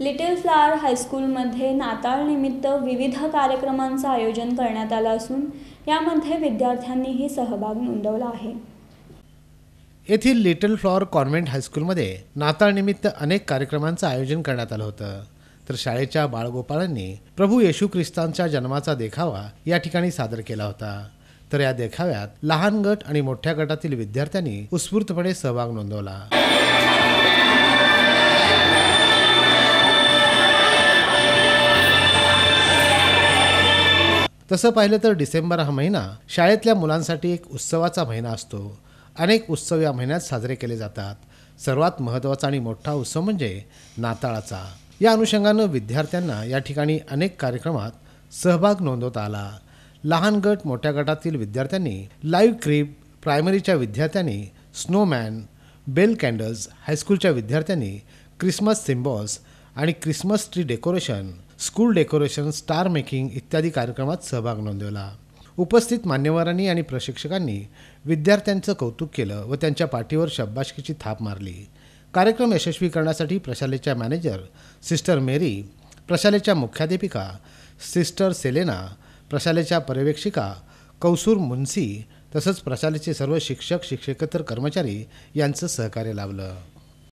little flower हायस्कूलमध्ये नाताळनिमित्त विविध कार्यक्रमांचं आयोजन करण्यात आलं असून यामध्ये विद्यार्थ्यांनीही सहभाग नोंदवला आहे येथील लिटल फ्लॉवर कॉन्व्हेंट हायस्कूलमध्ये नाताळनिमित्त अनेक कार्यक्रमांचं आयोजन करण्यात आलं होतं तर शाळेच्या बाळगोपाळांनी प्रभू येशू ख्रिस्तांच्या जन्माचा देखावा या ठिकाणी सादर केला होता तर या देखाव्यात लहान गट आणि मोठ्या गटातील विद्यार्थ्यांनी उत्स्फूर्तपणे सहभाग नोंदवला तसं पाहिलं तर डिसेंबर हा महिना शाळेतल्या मुलांसाठी एक उत्सवाचा महिना असतो अनेक उत्सव या महिन्यात साजरे केले जातात सर्वात महत्त्वाचा आणि मोठा उत्सव म्हणजे नाताळाचा या अनुषंगानं विद्यार्थ्यांना या ठिकाणी अनेक कार्यक्रमात सहभाग नोंदवता आला लहान गट मोठ्या गटातील विद्यार्थ्यांनी लाईव्ह क्रीप प्रायमरीच्या विद्यार्थ्यांनी स्नोमॅन बेल कॅन्डल्स हायस्कूलच्या विद्यार्थ्यांनी क्रिसमस सिम्बॉल्स आणि Christmas tree decoration school decoration star making इत्यादी कार्यक्रमात सहभाग नोंदवला उपस्थित मान्यवरांनी आणि प्रशिक्षकांनी विद्यार्थ्यांचं कौतुक केलं व त्यांच्या पाठीवर शब्बाशकीची थाप मारली कार्यक्रम यशस्वी करण्यासाठी प्रशालेच्या मॅनेजर सिस्टर मेरी प्रशालेच्या मुख्याध्यापिका सिस्टर सेलेना प्रशालेच्या पर्यवेक्षिका कौसूर मुन्सी तसंच प्रशालेचे सर्व शिक्षक शिक्षकेतर कर्मचारी यांचं सहकार्य लाभलं